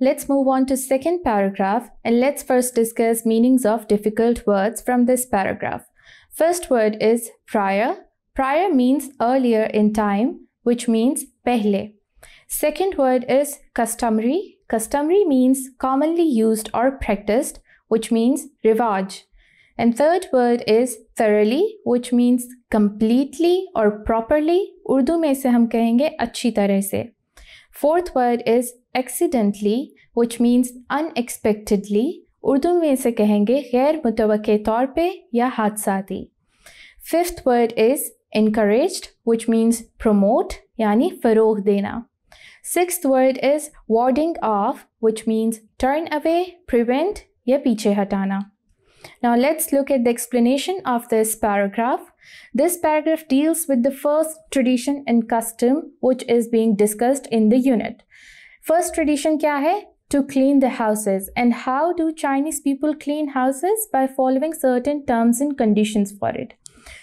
Let's move on to second paragraph and let's first discuss meanings of difficult words from this paragraph. First word is prior. Prior means earlier in time, which means pehle. Second word is customary. Customary means commonly used or practiced, which means rivaj. And third word is thoroughly, which means completely or properly. Urdu में से हम कहेंगे अच्छी तरह से Fourth word is accidentally, which means unexpectedly. Urdu mein se kahenge गैर मुतवक़ तौर पे या हादसाती fifth word encouraged, which means promote, yani farogh dena. Sixth word is warding off, which means turn away, prevent, ya piche hatana. Now let's look at the explanation of this paragraph. This paragraph deals with the first tradition and custom which is being discussed in the unit. First tradition kya hai? To clean the houses. And how do Chinese people clean houses? By following certain terms and conditions for it.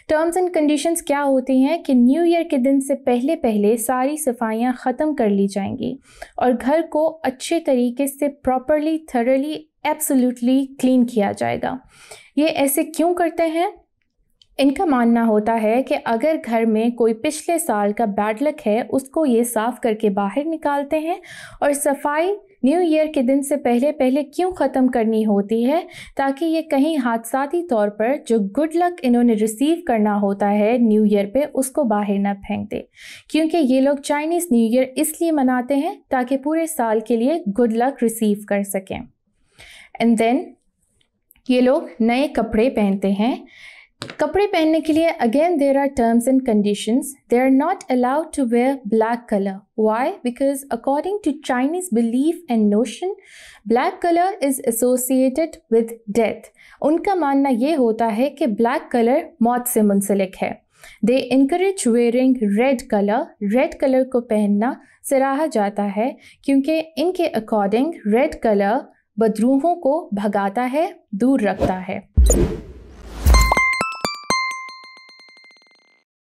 Terms and conditions क्या होती हैं कि new year के दिन से पहले पहले सारी सफाइयाँ ख़त्म कर ली जाएंगी और घर को अच्छे तरीके से प्रॉपरली थरली एब्सोल्युटली क्लीन किया जाएगा ये ऐसे क्यों करते हैं इनका मानना होता है कि अगर घर में कोई पिछले साल का बैड लक है उसको ये साफ़ करके बाहर निकालते हैं और सफाई न्यू ईयर के दिन से पहले पहले क्यों ख़त्म करनी होती है ताकि ये कहीं हादसाती तौर पर जो गुड लक इन्होंने रिसीव करना होता है न्यू ईयर पे उसको बाहर ना फेंक दे क्योंकि ये लोग चाइनीज़ न्यू ईयर इसलिए मनाते हैं ताकि पूरे साल के लिए गुड लक रिसीव कर सकें एंड देन ये लोग नए कपड़े पहनते हैं कपड़े पहनने के लिए again there are terms and conditions they are not allowed to wear black colour why because according to Chinese belief and notion black colour is associated with death उनका मानना ये होता है कि ब्लैक कलर मौत से मुंसलिक है they encourage wearing red colour red colour को पहनना सराहा जाता है क्योंकि इनके अकॉर्डिंग रेड कलर बदरूहों को भगाता है दूर रखता है